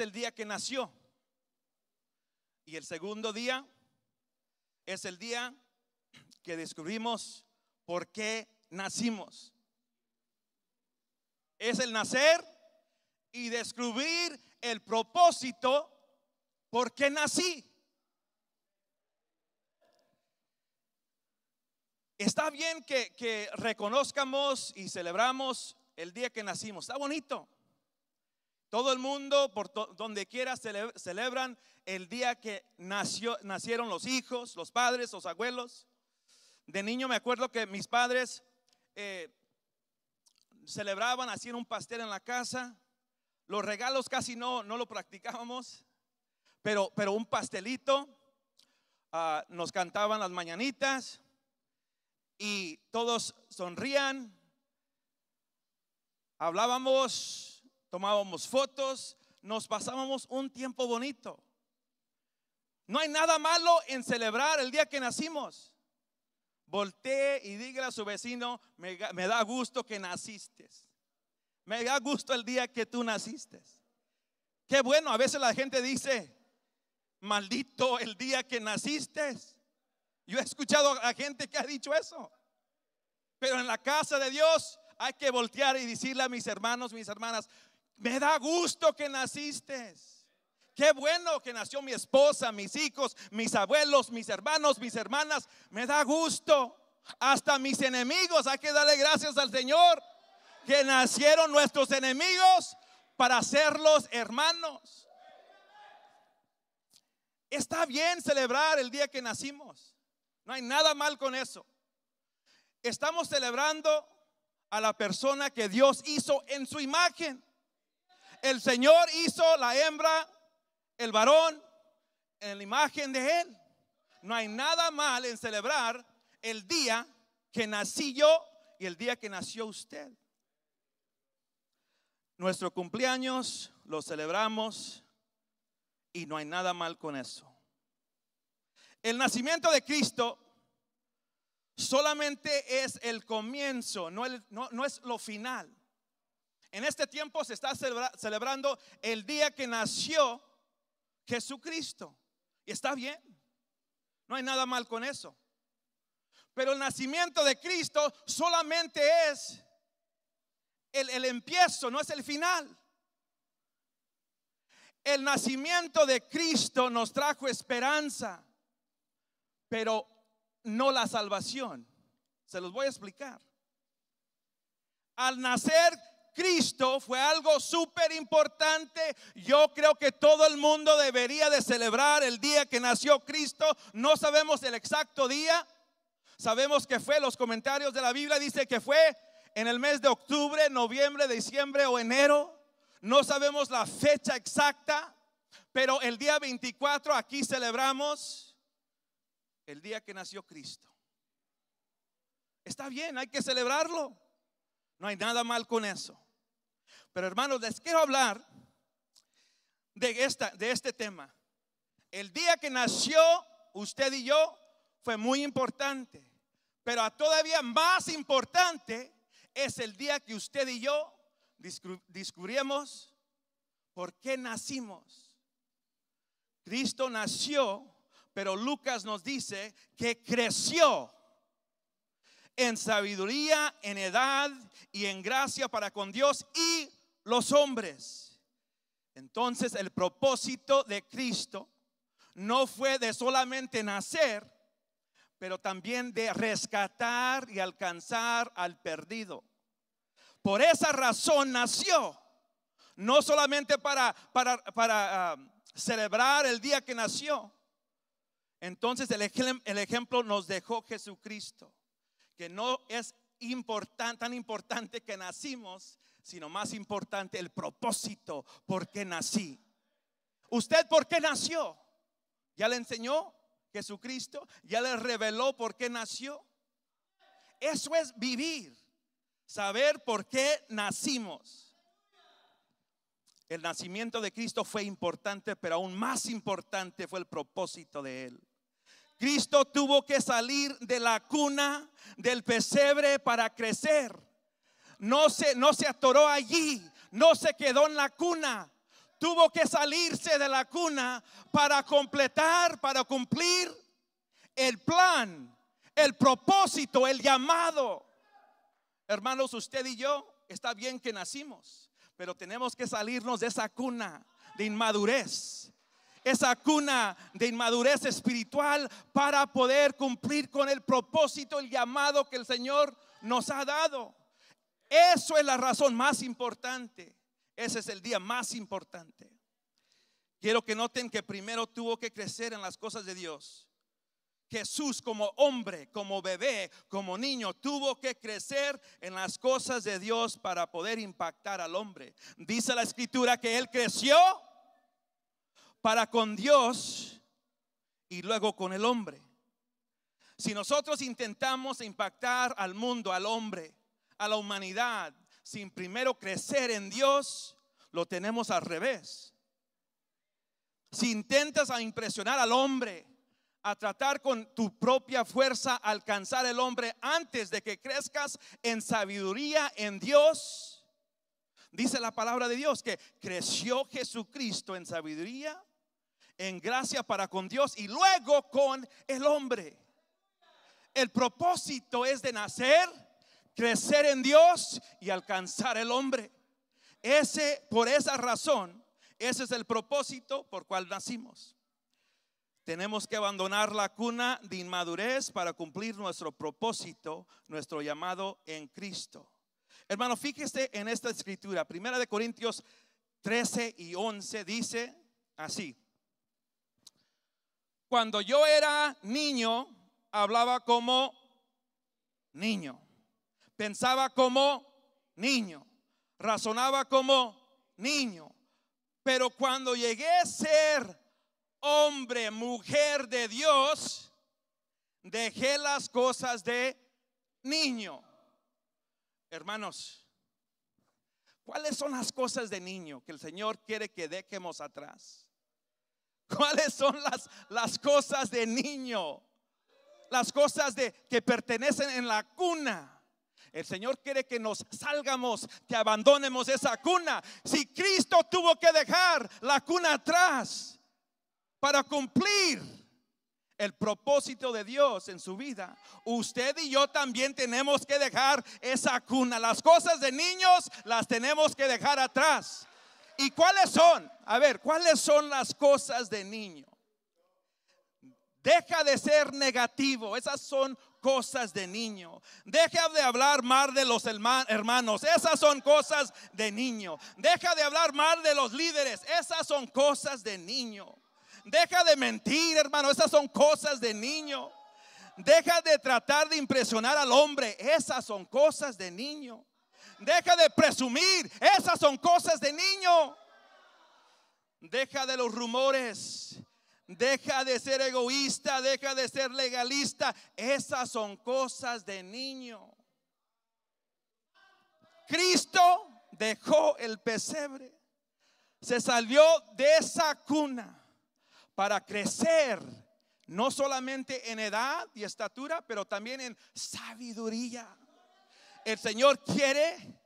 el día que nació. Y el segundo día es el día que descubrimos por qué nacimos. Es el nacer y descubrir el propósito por qué nací. Está bien que reconozcamos y celebramos el día que nacimos. Está bonito. Todo el mundo, por donde quiera, celebran el día que nació, nacieron los hijos, los padres, los abuelos. De niño me acuerdo que mis padres eh, celebraban, hacían un pastel en la casa. Los regalos casi no, no lo practicábamos, pero, pero un pastelito. Ah, nos cantaban las mañanitas y todos sonrían. Hablábamos tomábamos fotos, nos pasábamos un tiempo bonito. No hay nada malo en celebrar el día que nacimos. Voltee y dígale a su vecino, me, me da gusto que naciste. Me da gusto el día que tú naciste. Qué bueno, a veces la gente dice, maldito el día que naciste. Yo he escuchado a gente que ha dicho eso. Pero en la casa de Dios hay que voltear y decirle a mis hermanos, mis hermanas, me da gusto que naciste. Qué bueno que nació mi esposa, mis hijos, mis abuelos, mis hermanos, mis hermanas. Me da gusto. Hasta mis enemigos. Hay que darle gracias al Señor. Que nacieron nuestros enemigos para hacerlos hermanos. Está bien celebrar el día que nacimos. No hay nada mal con eso. Estamos celebrando a la persona que Dios hizo en su imagen. El Señor hizo la hembra, el varón, en la imagen de Él. No hay nada mal en celebrar el día que nací yo y el día que nació usted. Nuestro cumpleaños lo celebramos y no hay nada mal con eso. El nacimiento de Cristo solamente es el comienzo, no, no, es lo final. En este tiempo se está celebrando el día que nació Jesucristo. Y está bien. No hay nada mal con eso. Pero el nacimiento de Cristo solamente es el, el empiezo, no es el final. El nacimiento de Cristo nos trajo esperanza, pero no la salvación. Se los voy a explicar. Al nacer Cristo fue algo súper importante. Yo creo que todo el mundo debería de celebrar el día que nació Cristo. No sabemos el exacto día. Sabemos que fue, los comentarios de la Biblia dice que fue en el mes de octubre, noviembre, diciembre o enero. No sabemos la fecha exacta, pero el día 24 aquí celebramos el día que nació Cristo. Está bien, hay que celebrarlo. No hay nada mal con eso. Pero hermanos, les quiero hablar de, esta, de este tema. El día que nació usted y yo fue muy importante, pero todavía más importante es el día que usted y yo descubrimos por qué nacimos. Cristo nació, pero Lucas nos dice que creció en sabiduría, en edad y en gracia para con Dios y los hombres. Entonces el propósito de Cristo no fue de solamente nacer, pero también de rescatar y alcanzar al perdido. Por esa razón nació, no solamente para, para, para ah, celebrar el día que nació. Entonces el, el ejemplo nos dejó Jesucristo, que no es tan importante que nacimos, sino más importante, el propósito por qué nací. ¿Usted por qué nació? ¿Ya le enseñó Jesucristo? ¿Ya le reveló por qué nació? Eso es vivir, saber por qué nacimos. El nacimiento de Cristo fue importante, pero aún más importante fue el propósito de Él. Cristo tuvo que salir de la cuna del pesebre para crecer no se, no se atoró allí, no se quedó en la cuna. Tuvo que salirse de la cuna para completar, para cumplir el plan, el propósito, el llamado. Hermanos, usted y yo, está bien que nacimos, pero tenemos que salirnos de esa cuna de inmadurez, esa cuna de inmadurez espiritual para poder cumplir con el propósito, el llamado que el Señor nos ha dado. Eso es la razón más importante. Ese es el día más importante. Quiero que noten que primero tuvo que crecer en las cosas de Dios. Jesús como hombre, como bebé, como niño, tuvo que crecer en las cosas de Dios para poder impactar al hombre. Dice la escritura que él creció para con Dios y luego con el hombre. Si nosotros intentamos impactar al mundo, al hombre, a la humanidad sin primero crecer en Dios, lo tenemos al revés. Si intentas a impresionar al hombre, a tratar con tu propia fuerza alcanzar el hombre antes de que crezcas en sabiduría en Dios, dice la palabra de Dios que creció Jesucristo en sabiduría, en gracia para con Dios y luego con el hombre. El propósito es de nacer crecer en Dios y alcanzar el hombre. Ese, por esa razón, ese es el propósito por cual nacimos. Tenemos que abandonar la cuna de inmadurez para cumplir nuestro propósito, nuestro llamado en Cristo. Hermano, fíjese en esta escritura, Primera de Corintios 13 y 11 dice así: Cuando yo era niño, hablaba como niño. Pensaba como niño, razonaba como niño. Pero cuando llegué a ser hombre, mujer de Dios, dejé las cosas de niño. Hermanos, ¿cuáles son las cosas de niño que el Señor quiere que dejemos atrás? ¿Cuáles son las, las cosas de niño? Las cosas de, que pertenecen en la cuna. El Señor quiere que nos salgamos, que abandonemos esa cuna. Si Cristo tuvo que dejar la cuna atrás para cumplir el propósito de Dios en su vida, usted y yo también tenemos que dejar esa cuna. Las cosas de niños las tenemos que dejar atrás. ¿Y cuáles son? A ver, ¿cuáles son las cosas de niño? Deja de ser negativo. Esas son cosas de niño. Deja de hablar mal de los hermanos, esas son cosas de niño. Deja de hablar mal de los líderes, esas son cosas de niño. Deja de mentir, hermano, esas son cosas de niño. Deja de tratar de impresionar al hombre, esas son cosas de niño. Deja de presumir, esas son cosas de niño. Deja de los rumores, deja de ser egoísta, deja de ser legalista. Esas son cosas de niño. Cristo dejó el pesebre, se salió de esa cuna para crecer, no solamente en edad y estatura, pero también en sabiduría. El Señor quiere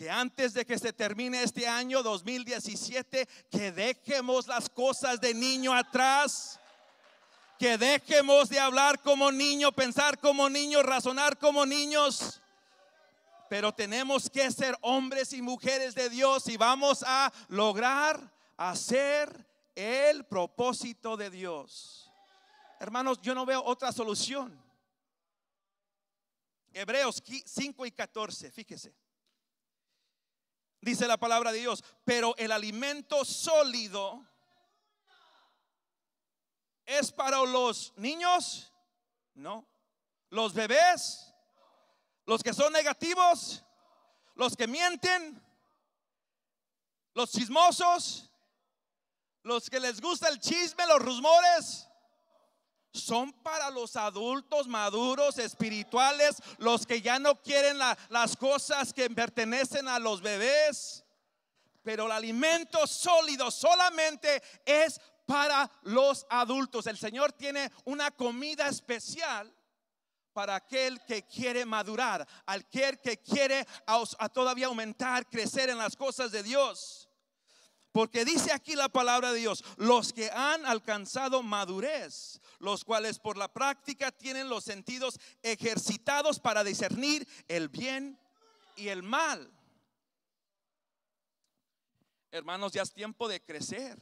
que antes de que se termine este año 2017, que dejemos las cosas de niño atrás. Que dejemos de hablar como niño, pensar como niño, razonar como niños. Pero tenemos que ser hombres y mujeres de Dios y vamos a lograr hacer el propósito de Dios. Hermanos, yo no veo otra solución. Hebreos 5 y 14, fíjese dice la palabra de Dios. Pero el alimento sólido es para los niños, no. Los bebés, los que son negativos, los que mienten, los chismosos, los que les gusta el chisme, los rumores son para los adultos maduros, espirituales, los que ya no quieren las cosas que pertenecen a los bebés. Pero el alimento sólido solamente es para los adultos. El Señor tiene una comida especial para aquel que quiere madurar, aquel que quiere a todavía aumentar, crecer en las cosas de Dios. Porque dice aquí la palabra de Dios, los que han alcanzado madurez, los cuales por la práctica tienen los sentidos ejercitados para discernir el bien y el mal. Hermanos, ya es tiempo de crecer.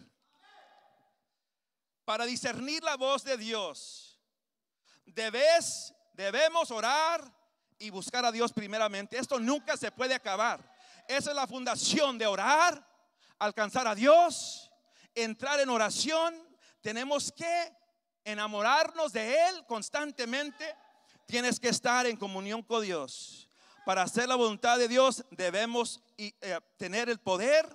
Para discernir la voz de Dios, debes, debemos orar y buscar a Dios primeramente. Esto nunca se puede acabar. Esa es la fundación de orar, alcanzar a Dios, entrar en oración, tenemos que enamorarnos de Él constantemente. Tienes que estar en comunión con Dios. Para hacer la voluntad de Dios debemos eh, tener el poder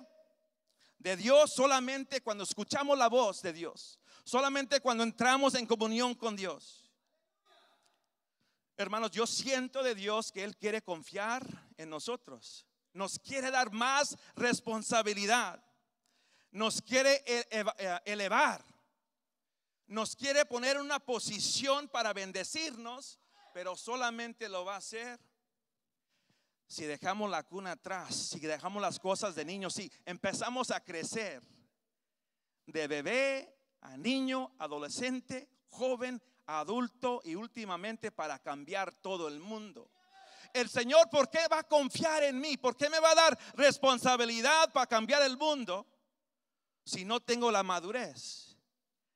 de Dios solamente cuando escuchamos la voz de Dios, solamente cuando entramos en comunión con Dios. Hermanos, yo siento de Dios que Él quiere confiar en nosotros nos quiere dar más responsabilidad, nos quiere e-, eh, elevar, nos quiere poner en una posición para bendecirnos, pero solamente lo va a hacer si dejamos la cuna atrás, si dejamos las cosas de niño, si empezamos a crecer de bebé a niño, adolescente, joven, adulto y últimamente para cambiar todo el mundo el Señor, ¿por qué va a confiar en mí? ¿Por qué me va a dar responsabilidad para cambiar el mundo si no tengo la madurez?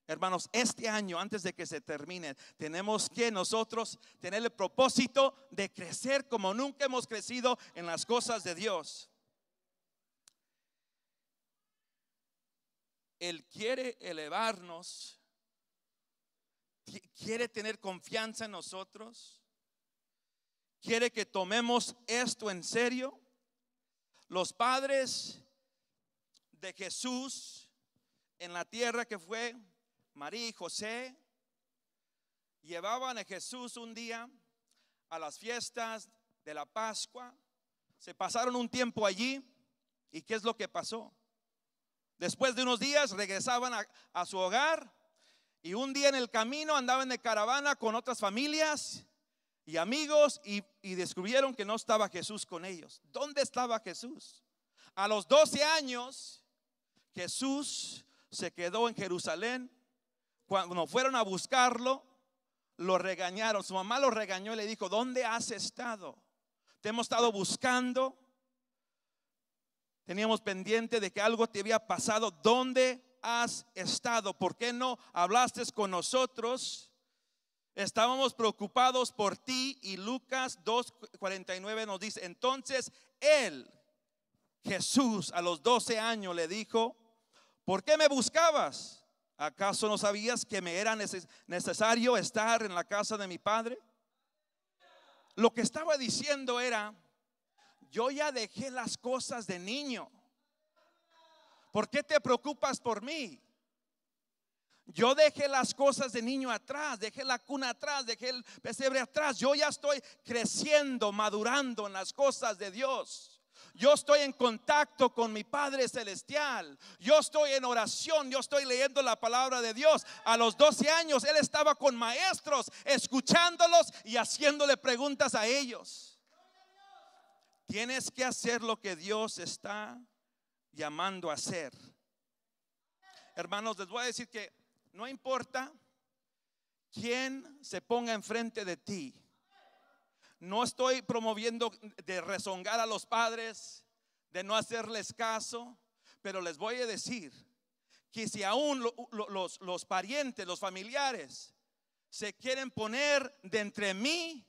Hermanos, este año, antes de que se termine, tenemos que nosotros tener el propósito de crecer como nunca hemos crecido en las cosas de Dios. Él quiere elevarnos, quiere tener confianza en nosotros quiere que tomemos esto en serio. Los padres de Jesús en la tierra que fue María y José, llevaban a Jesús un día a las fiestas de la Pascua, se pasaron un tiempo allí y ¿qué es lo que pasó? Después de unos días regresaban a, su hogar y un día en el camino andaban de caravana con otras familias y amigos y, descubrieron que no estaba Jesús con ellos. ¿Dónde estaba Jesús? A los 12 años, Jesús se quedó en Jerusalén. Cuando fueron a buscarlo, lo regañaron. Su mamá lo regañó y le dijo, ¿dónde has estado? Te hemos estado buscando. Teníamos pendiente de que algo te había pasado. ¿Dónde has estado? ¿Por qué no hablaste con nosotros? Estábamos preocupados por ti y Lucas 2.49 nos dice, entonces él, Jesús, a los 12 años le dijo, ¿por qué me buscabas? ¿Acaso no sabías que me era necesario estar en la casa de mi padre? Lo que estaba diciendo era, yo ya dejé las cosas de niño. ¿Por qué te preocupas por mí? Yo dejé las cosas de niño atrás, dejé la cuna atrás, dejé el pesebre atrás. Yo ya estoy creciendo, madurando en las cosas de Dios. Yo estoy en contacto con mi Padre Celestial. Yo estoy en oración. Yo estoy leyendo la palabra de Dios. A los 12 años él estaba con maestros, escuchándolos y haciéndole preguntas a ellos. Tienes que hacer lo que Dios está llamando a hacer. Hermanos, les voy a decir que no importa quién se ponga enfrente de ti. No estoy promoviendo de rezongar a los padres, de no hacerles caso, pero les voy a decir que si aún los, los parientes, los familiares, se quieren poner de entre mí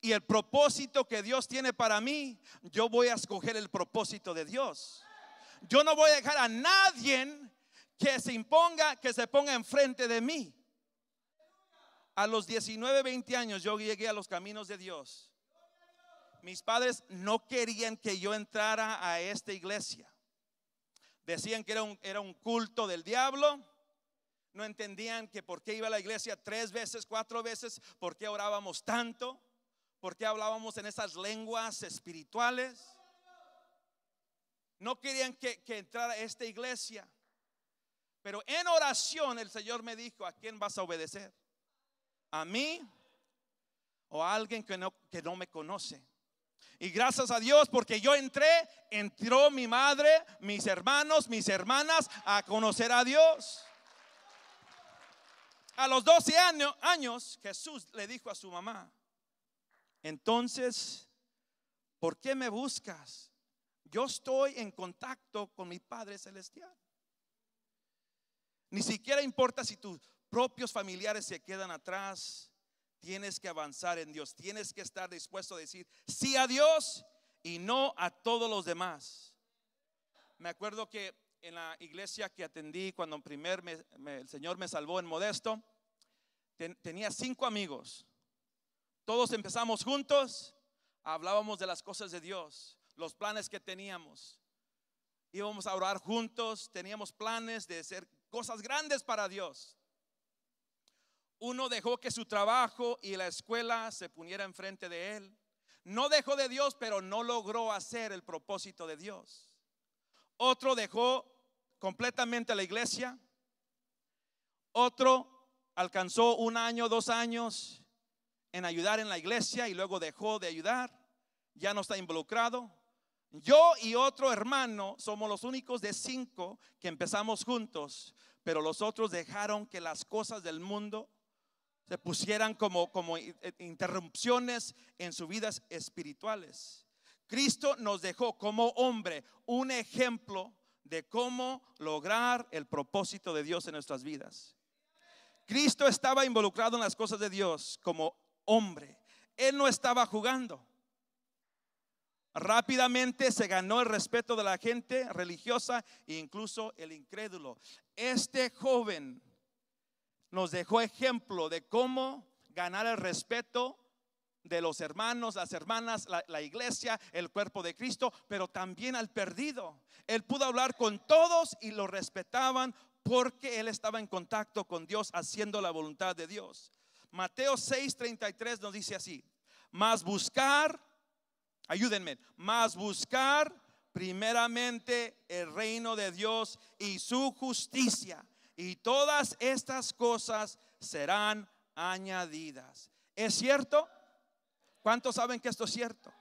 y el propósito que Dios tiene para mí, yo voy a escoger el propósito de Dios. Yo no voy a dejar a nadie que se imponga, que se ponga enfrente de mí. A los 19, 20 años yo llegué a los caminos de Dios. Mis padres no querían que yo entrara a esta iglesia. Decían que era un, era un culto del diablo. No entendían que por qué iba a la iglesia tres veces, cuatro veces, por qué orábamos tanto, por qué hablábamos en esas lenguas espirituales. No querían que, que entrara a esta iglesia. Pero en oración el Señor me dijo, ¿a quién vas a obedecer? ¿A mí o a alguien que no, que no me conoce? Y gracias a Dios, porque yo entré, entró mi madre, mis hermanos, mis hermanas a conocer a Dios. A los 12 años Jesús le dijo a su mamá, entonces, ¿por qué me buscas? Yo estoy en contacto con mi Padre Celestial. Ni siquiera importa si tus propios familiares se quedan atrás. Tienes que avanzar en Dios. Tienes que estar dispuesto a decir sí a Dios y no a todos los demás. Me acuerdo que en la iglesia que atendí cuando primer el Señor me salvó en Modesto, tenía cinco amigos. Todos empezamos juntos, hablábamos de las cosas de Dios, los planes que teníamos. Íbamos a orar juntos, teníamos planes de ser cosas grandes para Dios. Uno dejó que su trabajo y la escuela se pusiera enfrente de él. No dejó de Dios, pero no logró hacer el propósito de Dios. Otro dejó completamente la iglesia. Otro alcanzó un año, dos años en ayudar en la iglesia y luego dejó de ayudar. Ya no está involucrado. Yo y otro hermano somos los únicos de cinco que empezamos juntos, pero los otros dejaron que las cosas del mundo se pusieran como, como eh, interrupciones en sus vidas espirituales. Cristo nos dejó como hombre un ejemplo de cómo lograr el propósito de Dios en nuestras vidas. Cristo estaba involucrado en las cosas de Dios como hombre. Él no estaba jugando. Rápidamente se ganó el respeto de la gente religiosa e incluso el incrédulo. Este joven nos dejó ejemplo de cómo ganar el respeto de los hermanos, las hermanas, la, iglesia, el cuerpo de Cristo, pero también al perdido. Él pudo hablar con todos y lo respetaban porque él estaba en contacto con Dios haciendo la voluntad de Dios. Mateo 6:33 nos dice así, mas buscar Ayúdenme. Más buscar primeramente el reino de Dios y su justicia. Y todas estas cosas serán añadidas. ¿Es cierto? ¿Cuántos saben que esto es cierto?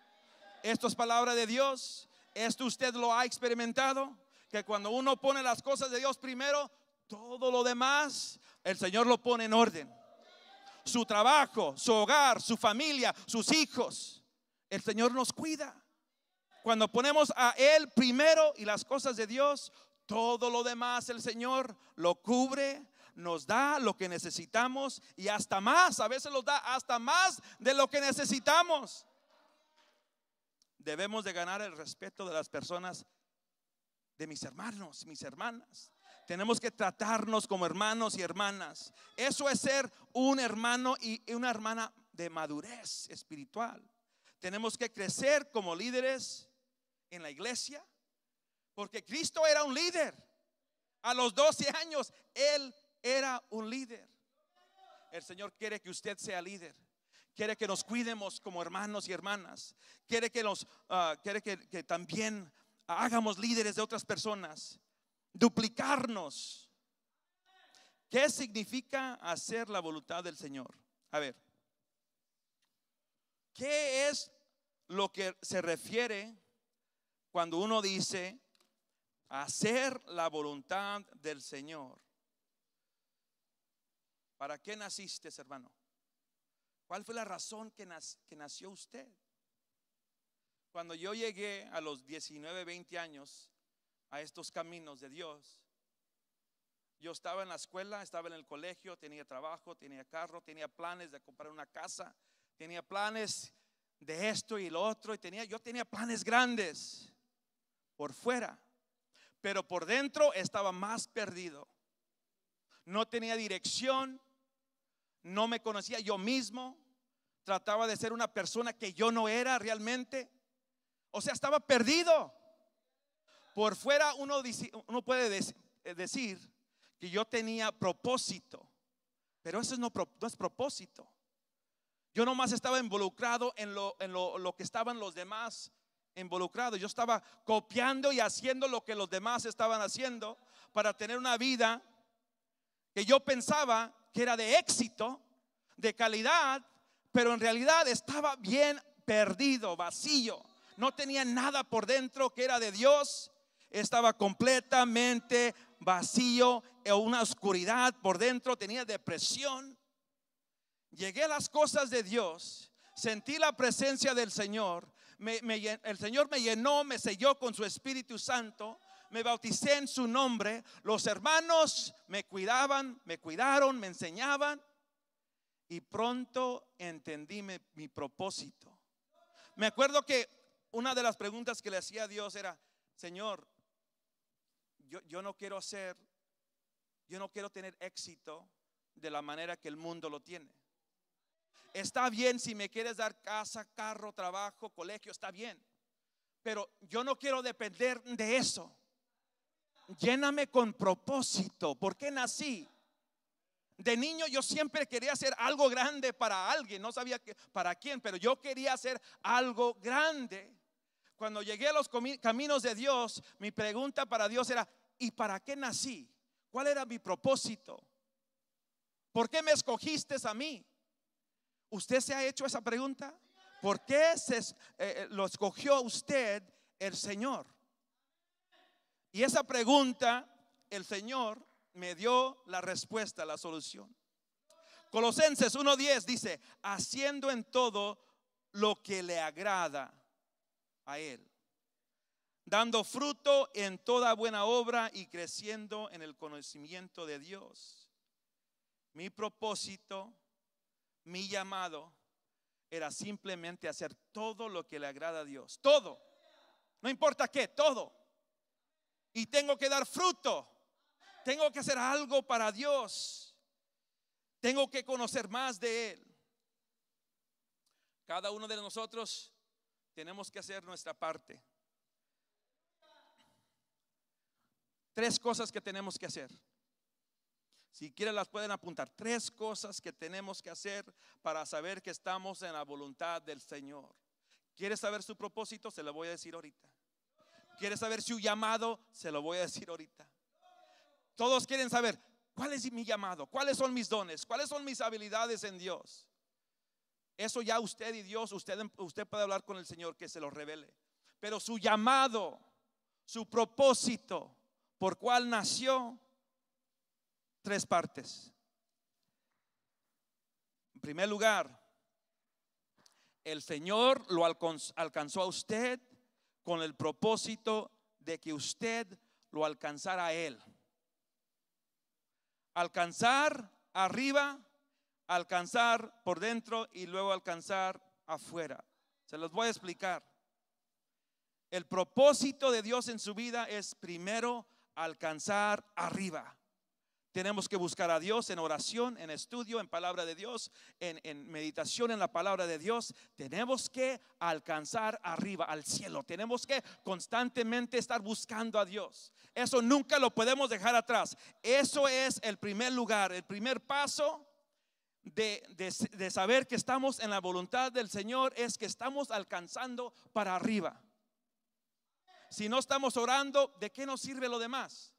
Esto es palabra de Dios. Esto usted lo ha experimentado. Que cuando uno pone las cosas de Dios primero, todo lo demás, el Señor lo pone en orden. Su trabajo, su hogar, su familia, sus hijos el Señor nos cuida. Cuando ponemos a Él primero y las cosas de Dios, todo lo demás el Señor lo cubre, nos da lo que necesitamos y hasta más, a veces nos da hasta más de lo que necesitamos. Debemos de ganar el respeto de las personas, de mis hermanos, mis hermanas. Tenemos que tratarnos como hermanos y hermanas. Eso es ser un hermano y una hermana de madurez espiritual. Tenemos que crecer como líderes en la iglesia, porque Cristo era un líder. A los 12 años, Él era un líder. El Señor quiere que usted sea líder. Quiere que nos cuidemos como hermanos y hermanas. Quiere que, nos, ah, quiere que, que también hagamos líderes de otras personas. Duplicarnos. ¿Qué significa hacer la voluntad del Señor? A ver. ¿Qué es lo que se refiere cuando uno dice hacer la voluntad del Señor? ¿Para qué naciste, hermano? ¿Cuál fue la razón que, nació usted? Cuando yo llegué a los 19, 20 años a estos caminos de Dios, yo estaba en la escuela, estaba en el colegio, tenía trabajo, tenía carro, tenía planes de comprar una casa, tenía planes de esto y lo otro, y tenía, yo tenía planes grandes por fuera, pero por dentro estaba más perdido. No tenía dirección, no me conocía yo mismo, trataba de ser una persona que yo no era realmente, o sea, estaba perdido. Por fuera uno, dice, puede eh, decir que yo tenía propósito, pero eso no es propósito. Yo no más estaba involucrado en lo, que estaban los demás involucrados. Yo estaba copiando y haciendo lo que los demás estaban haciendo para tener una vida que yo pensaba que era de éxito, de calidad, pero en realidad estaba bien perdido, vacío. No tenía nada por dentro que era de Dios. Estaba completamente vacío, en una oscuridad por dentro, tenía depresión llegué a las cosas de Dios, sentí la presencia del Señor, el Señor me llenó, me selló con su Espíritu Santo, me bauticé en su nombre, los hermanos me cuidaban, me cuidaron, me enseñaban y pronto entendí mi, propósito. Me acuerdo que una de las preguntas que le hacía a Dios era, Señor, yo, no quiero hacer yo no quiero tener éxito de la manera que el mundo lo tiene. Está bien si me quieres dar casa, carro, trabajo, colegio, está bien. Pero yo no quiero depender de eso. Lléname con propósito. ¿Por qué nací? De niño yo siempre quería hacer algo grande para alguien, no sabía para quién, pero yo quería hacer algo grande. Cuando llegué a los caminos de Dios, mi pregunta para Dios era, ¿y para qué nací? ¿Cuál era mi propósito? ¿Por qué me escogiste a mí? ¿Usted se ha hecho esa pregunta? ¿Por qué eh, eh, lo escogió usted el Señor? Y esa pregunta el Señor me dio la respuesta, la solución. Colosenses 1.10 dice, haciendo en todo lo que le agrada a Él, dando fruto en toda buena obra y creciendo en el conocimiento de Dios. Mi propósito mi llamado era simplemente hacer todo lo que le agrada a Dios. Todo. No importa qué, todo. Y tengo que dar fruto. Tengo que hacer algo para Dios. Tengo que conocer más de Él. Cada uno de nosotros tenemos que hacer nuestra parte. Tres cosas que tenemos que hacer. Si quieren las pueden apuntar. Tres cosas que tenemos que hacer para saber que estamos en la voluntad del Señor. ¿Quieres saber su propósito? Se lo voy a decir ahorita. ¿Quieres saber su llamado? Se lo voy a decir ahorita. Todos quieren saber cuál es mi llamado, cuáles son mis dones, cuáles son mis habilidades en Dios. Eso ya usted y Dios, usted, usted puede hablar con el Señor que se lo revele. Pero su llamado, su propósito, por cuál nació, tres partes. En primer lugar, el Señor lo alcanzó a usted con el propósito de que usted lo alcanzara a Él. Alcanzar arriba, alcanzar por dentro y luego alcanzar afuera. Se los voy a explicar. El propósito de Dios en su vida es primero alcanzar arriba. Tenemos que buscar a Dios en oración, en estudio, en palabra de Dios, en, meditación en la palabra de Dios. Tenemos que alcanzar arriba, al cielo. Tenemos que constantemente estar buscando a Dios. Eso nunca lo podemos dejar atrás. Eso es el primer lugar, el primer paso de saber que estamos en la voluntad del Señor es que estamos alcanzando para arriba. Si no estamos orando, ¿de qué nos sirve lo demás?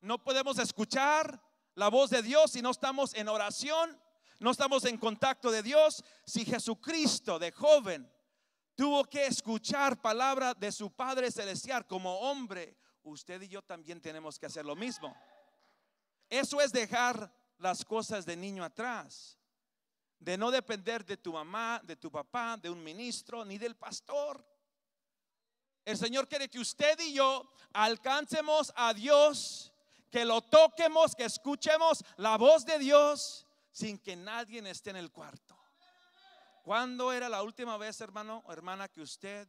No podemos escuchar, la voz de Dios si no estamos en oración, no estamos en contacto de Dios. Si Jesucristo de joven tuvo que escuchar palabra de su Padre Celestial como hombre, usted y yo también tenemos que hacer lo mismo. Eso es dejar las cosas de niño atrás, de no depender de tu mamá, de tu papá, de un ministro, ni del pastor. El Señor quiere que usted y yo alcancemos a Dios que lo toquemos, que escuchemos la voz de Dios sin que nadie esté en el cuarto. ¿Cuándo era la última vez, hermano, o hermana, que usted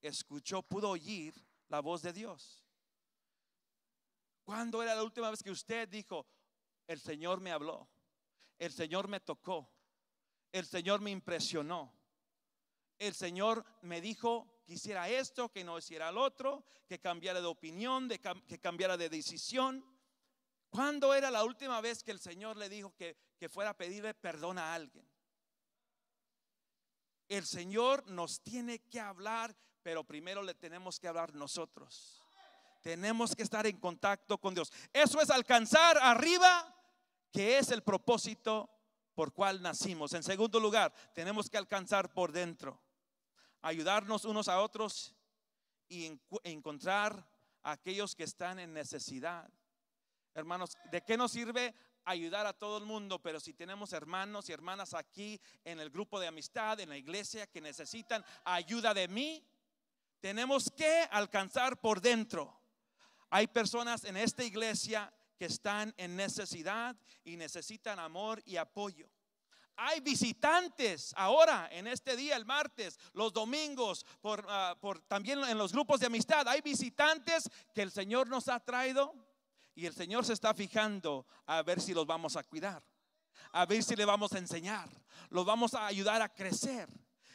escuchó, pudo oír la voz de Dios? ¿Cuándo era la última vez que usted dijo, el Señor me habló, el Señor me tocó, el Señor me impresionó, el Señor me dijo quisiera esto, que no hiciera el otro, que cambiara de opinión, que cambiara de decisión. ¿Cuándo era la última vez que el Señor le dijo que, que fuera a pedirle perdón a alguien? El Señor nos tiene que hablar, pero primero le tenemos que hablar nosotros. Tenemos que estar en contacto con Dios. Eso es alcanzar arriba, que es el propósito por cual nacimos. En segundo lugar, tenemos que alcanzar por dentro ayudarnos unos a otros y encontrar a aquellos que están en necesidad. Hermanos, ¿de qué nos sirve ayudar a todo el mundo? Pero si tenemos hermanos y hermanas aquí en el grupo de amistad, en la iglesia, que necesitan ayuda de mí, tenemos que alcanzar por dentro. Hay personas en esta iglesia que están en necesidad y necesitan amor y apoyo. Hay visitantes ahora, en este día, el martes, los domingos, ah, por, también en los grupos de amistad. Hay visitantes que el Señor nos ha traído y el Señor se está fijando a ver si los vamos a cuidar, a ver si le vamos a enseñar, los vamos a ayudar a crecer.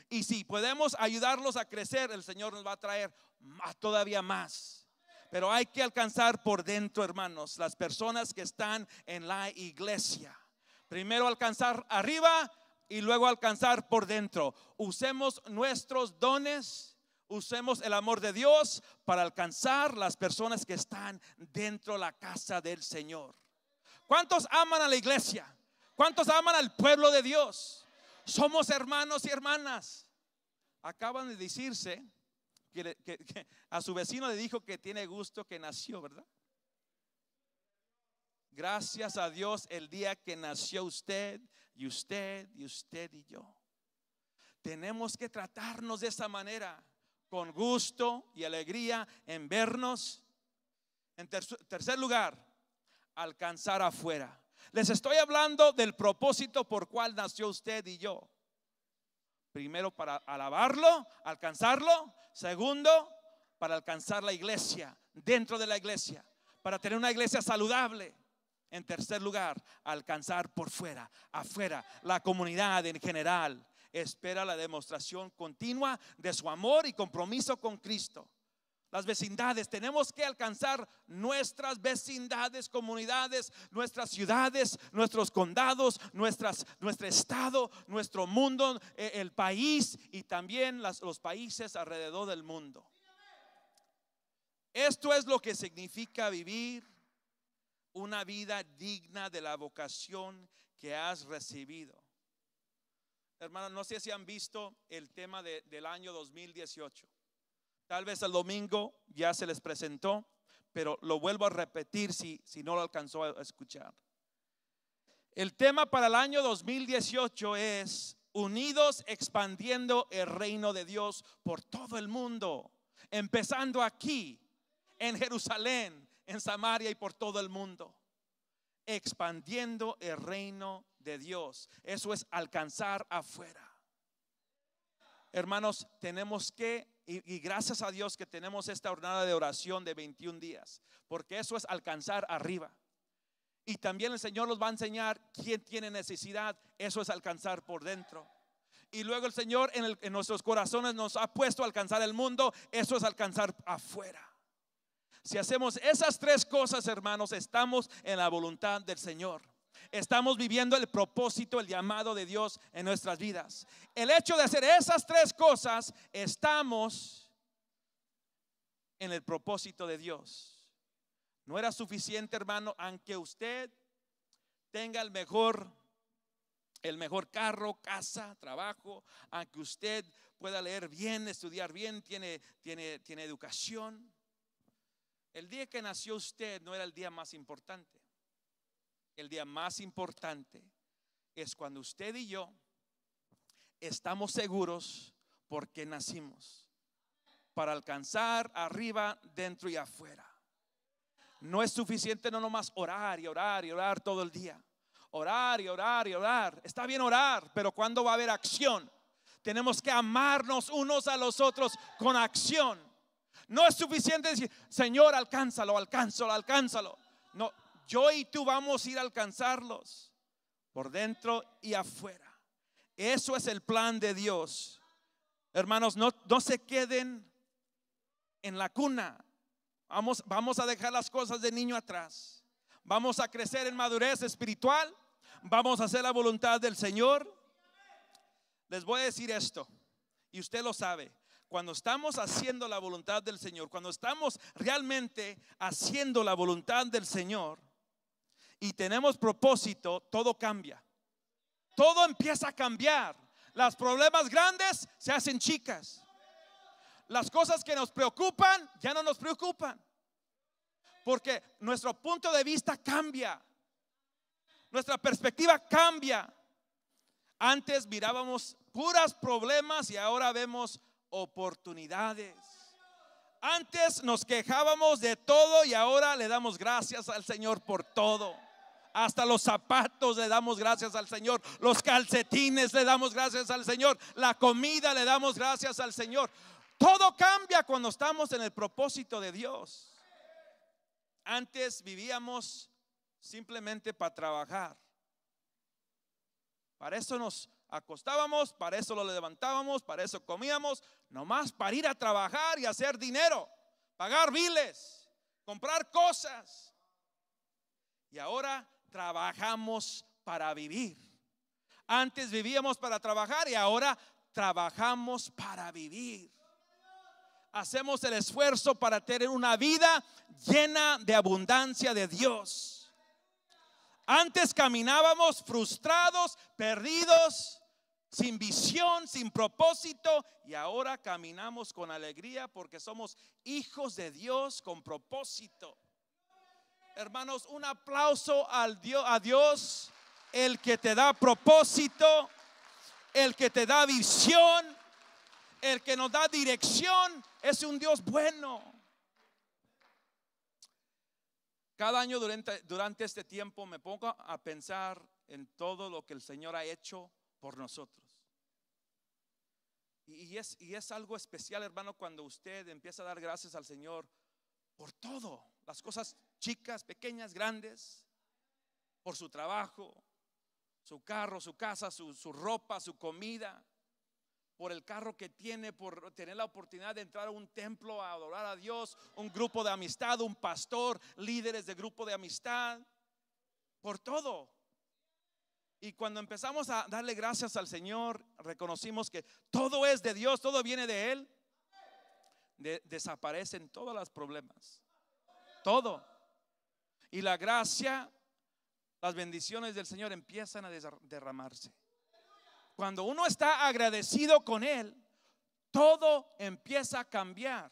Y si podemos ayudarlos a crecer, el Señor nos va a traer más, todavía más. Pero hay que alcanzar por dentro, hermanos, las personas que están en la iglesia. Primero alcanzar arriba y luego alcanzar por dentro. Usemos nuestros dones, usemos el amor de Dios para alcanzar las personas que están dentro de la casa del Señor. ¿Cuántos aman a la iglesia? ¿Cuántos aman al pueblo de Dios? Somos hermanos y hermanas. Acaban de decirse que a su vecino le dijo que tiene gusto que nació, ¿verdad? Gracias a Dios el día que nació usted y usted y usted y yo. Tenemos que tratarnos de esa manera, con gusto y alegría en vernos. En tercer lugar, alcanzar afuera. Les estoy hablando del propósito por cual nació usted y yo. Primero, para alabarlo, alcanzarlo. Segundo, para alcanzar la iglesia, dentro de la iglesia, para tener una iglesia saludable en tercer lugar, alcanzar por fuera, afuera, la comunidad en general. Espera la demostración continua de su amor y compromiso con Cristo. Las vecindades, tenemos que alcanzar nuestras vecindades, comunidades, nuestras ciudades, nuestros condados, nuestras, nuestro estado, nuestro mundo, eh, el país y también los países alrededor del mundo. Esto es lo que significa vivir una vida digna de la vocación que has recibido. Hermanos, no sé si han visto el tema del año 2018. Tal vez el domingo ya se les presentó, pero lo vuelvo a repetir si, si no lo alcanzó a escuchar. El tema para el año 2018 es unidos expandiendo el reino de Dios por todo el mundo, empezando aquí, en Jerusalén, en Samaria y por todo el mundo. Expandiendo el reino de Dios. Eso es alcanzar afuera. Hermanos, tenemos que, y, gracias a Dios que tenemos esta jornada de oración de 21 días, porque eso es alcanzar arriba. Y también el Señor nos va a enseñar quién tiene necesidad. Eso es alcanzar por dentro. Y luego el Señor en, en, nuestros corazones nos ha puesto a alcanzar el mundo. Eso es alcanzar afuera. Si hacemos esas tres cosas, hermanos, estamos en la voluntad del Señor. Estamos viviendo el propósito, el llamado de Dios en nuestras vidas. El hecho de hacer esas tres cosas, estamos en el propósito de Dios. No era suficiente, hermano, aunque usted tenga el mejor el mejor carro, casa, trabajo, aunque usted pueda leer bien, estudiar bien, tiene, tiene, tiene educación. El día que nació usted no era el día más importante. El día más importante es cuando usted y yo estamos seguros porque nacimos. Para alcanzar arriba, dentro y afuera. No es suficiente no nomás orar y orar y orar todo el día. Orar y orar y orar. Está bien orar, pero ¿cuándo va a haber acción? Tenemos que amarnos unos a los otros con acción. No es suficiente decir, Señor, alcánzalo, alcánzalo, alcánzalo. No, yo y tú vamos a ir a alcanzarlos por dentro y afuera. Eso es el plan de Dios. Hermanos, no, no se queden en la cuna. Vamos, vamos a dejar las cosas de niño atrás. Vamos a crecer en madurez espiritual. Vamos a hacer la voluntad del Señor. Les voy a decir esto, y usted lo sabe cuando estamos haciendo la voluntad del Señor, cuando estamos realmente haciendo la voluntad del Señor y tenemos propósito, todo cambia. Todo empieza a cambiar. Las problemas grandes se hacen chicas. Las cosas que nos preocupan ya no nos preocupan. Porque nuestro punto de vista cambia. Nuestra perspectiva cambia. Antes mirábamos puras problemas y ahora vemos oportunidades. Antes nos quejábamos de todo y ahora le damos gracias al Señor por todo. Hasta los zapatos le damos gracias al Señor. Los calcetines le damos gracias al Señor. La comida le damos gracias al Señor. Todo cambia cuando estamos en el propósito de Dios. Antes vivíamos simplemente para trabajar. Para eso nos, acostábamos, para eso lo levantábamos, para eso comíamos, nomás para ir a trabajar y hacer dinero, pagar biles, comprar cosas. Y ahora trabajamos para vivir. Antes vivíamos para trabajar y ahora trabajamos para vivir. Hacemos el esfuerzo para tener una vida llena de abundancia de Dios. Antes caminábamos frustrados, perdidos, sin visión, sin propósito, y ahora caminamos con alegría porque somos hijos de Dios con propósito. Hermanos, un aplauso al Dios, a Dios, el que te da propósito, el que te da visión, el que nos da dirección, es un Dios bueno. Cada año durante, durante este tiempo me pongo a pensar en todo lo que el Señor ha hecho por nosotros. Y es, algo especial, hermano, cuando usted empieza a dar gracias al Señor por todo, las cosas chicas, pequeñas, grandes, por su trabajo, su carro, su casa, su, su, ropa, su comida, por el carro que tiene, por tener la oportunidad de entrar a un templo a adorar a Dios, un grupo de amistad, un pastor, líderes de grupo de amistad, por todo. Y cuando empezamos a darle gracias al Señor, reconocimos que todo es de Dios, todo viene de Él. desaparecen todos los problemas. Todo. Y la gracia, las bendiciones del Señor empiezan a derramarse. Cuando uno está agradecido con Él, todo empieza a cambiar.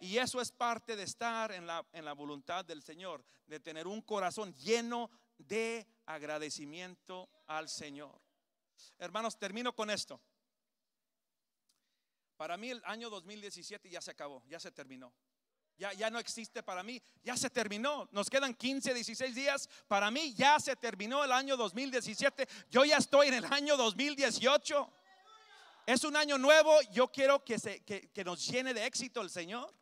Y eso es parte de estar en la, en la voluntad del Señor, de tener un corazón lleno de agradecimiento al Señor. Hermanos, termino con esto. Para mí el año 2017 ya se acabó, ya se terminó. Ya, ya no existe para mí, ya se terminó. Nos quedan 15, 16 días. Para mí ya se terminó el año 2017. Yo ya estoy en el año 2018. Es un año nuevo. Yo quiero que, se, que nos llene de éxito el Señor.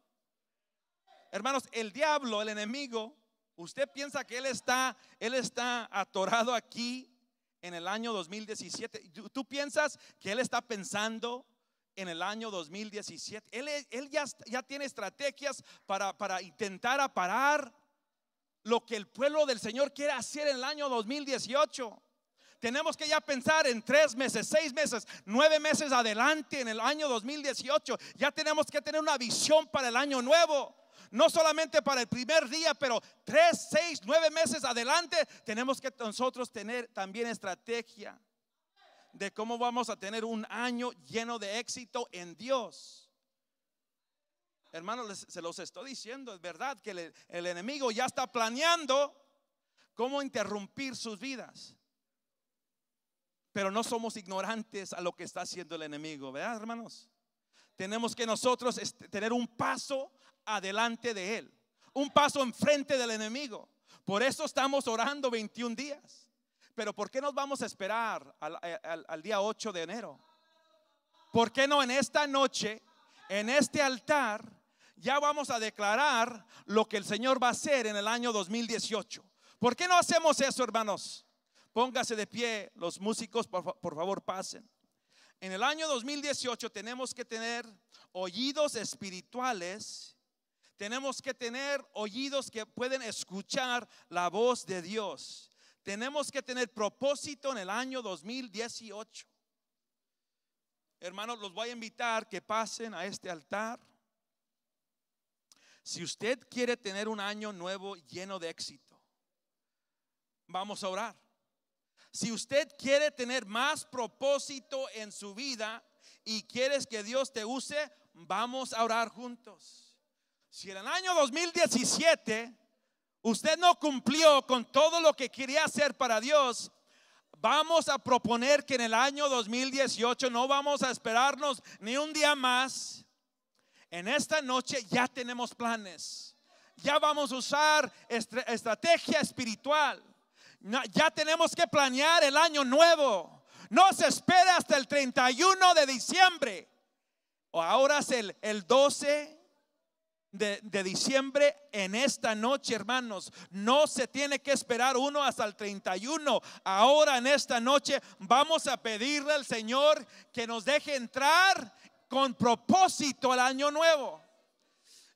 Hermanos, el diablo, el enemigo, Usted piensa que él está, él está atorado aquí en el año 2017. Tú piensas que él está pensando en el año 2017. Él, ya, ya, tiene estrategias para, para intentar aparar lo que el pueblo del Señor quiere hacer en el año 2018. Tenemos que ya pensar en tres meses, seis meses, nueve meses adelante en el año 2018. Ya tenemos que tener una visión para el año nuevo no solamente para el primer día, pero tres, seis, nueve meses adelante, tenemos que nosotros tener también estrategia de cómo vamos a tener un año lleno de éxito en Dios. Hermanos, se los estoy diciendo, es verdad que el, enemigo ya está planeando cómo interrumpir sus vidas. Pero no somos ignorantes a lo que está haciendo el enemigo, ¿verdad, hermanos? Tenemos que nosotros este, tener un paso adelante de él, un paso enfrente del enemigo. Por eso estamos orando 21 días. Pero ¿por qué nos vamos a esperar al, eh, día 8 de enero? ¿Por qué no en esta noche, en este altar, ya vamos a declarar lo que el Señor va a hacer en el año 2018? ¿Por qué no hacemos eso, hermanos? Póngase de pie, los músicos, por, por favor, pasen. En el año 2018 tenemos que tener oídos espirituales tenemos que tener oídos que pueden escuchar la voz de Dios. Tenemos que tener propósito en el año 2018. Hermanos, los voy a invitar que pasen a este altar. Si usted quiere tener un año nuevo lleno de éxito, vamos a orar. Si usted quiere tener más propósito en su vida y quieres que Dios te use, vamos a orar juntos. Si en el año 2017 usted no cumplió con todo lo que quería hacer para Dios, vamos a proponer que en el año 2018 no vamos a esperarnos ni un día más. En esta noche ya tenemos planes. Ya vamos a usar estrategia espiritual. Ya tenemos que planear el año nuevo. No se espera hasta el 31 de diciembre. O ahora es el, el 12 de, diciembre en esta noche, hermanos. No se tiene que esperar uno hasta el 31. Ahora en esta noche vamos a pedirle al Señor que nos deje entrar con propósito al año nuevo.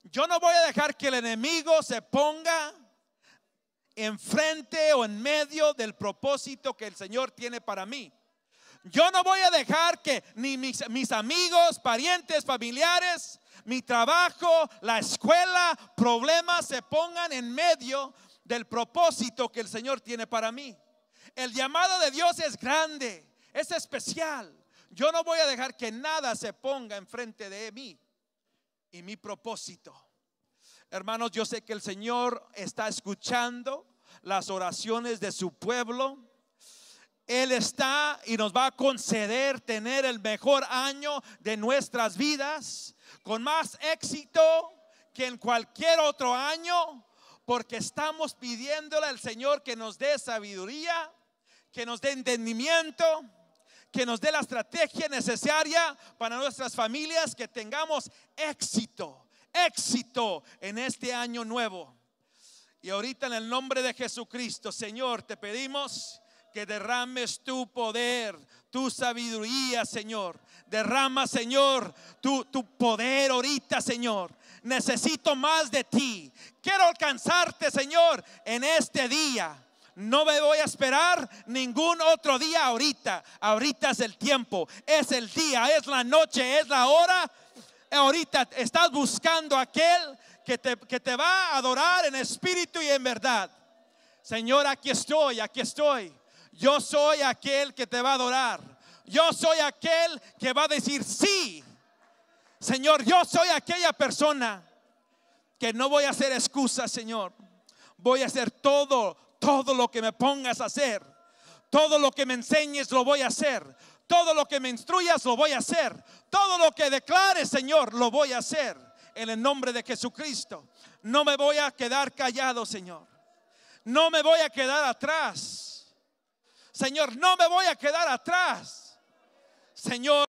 Yo no voy a dejar que el enemigo se ponga enfrente o en medio del propósito que el Señor tiene para mí. Yo no voy a dejar que ni mis amigos, parientes, familiares, mi trabajo, la escuela, problemas se pongan en medio del propósito que el Señor tiene para mí. El llamado de Dios es grande, es especial. Yo no voy a dejar que nada se ponga enfrente de mí y mi propósito. Hermanos, yo sé que el Señor está escuchando las oraciones de su pueblo. Él está y nos va a conceder tener el mejor año de nuestras vidas con más éxito que en cualquier otro año, porque estamos pidiéndole al Señor que nos dé sabiduría, que nos dé entendimiento, que nos dé la estrategia necesaria para nuestras familias, que tengamos éxito, éxito en este año nuevo. Y ahorita en el nombre de Jesucristo, Señor, te pedimos que derrames tu poder, tu sabiduría, Señor, Derrama, Señor, tu, poder ahorita, Señor. Necesito más de ti. Quiero alcanzarte, Señor, en este día. No me voy a esperar ningún otro día ahorita. Ahorita es el tiempo, es el día, es la noche, es la hora. Ahorita estás buscando aquel que te, que te va a adorar en espíritu y en verdad. Señor, aquí estoy, aquí estoy. Yo soy aquel que te va a adorar. Yo soy aquel que va a decir sí. Señor, yo soy aquella persona que no voy a hacer excusas, Señor. Voy a hacer todo, todo lo que me pongas a hacer. Todo lo que me enseñes lo voy a hacer. Todo lo que me instruyas lo voy a hacer. Todo lo que declares, Señor, lo voy a hacer. En el nombre de Jesucristo. No me voy a quedar callado, Señor. No me voy a quedar atrás. Señor, no me voy a quedar atrás. Señor,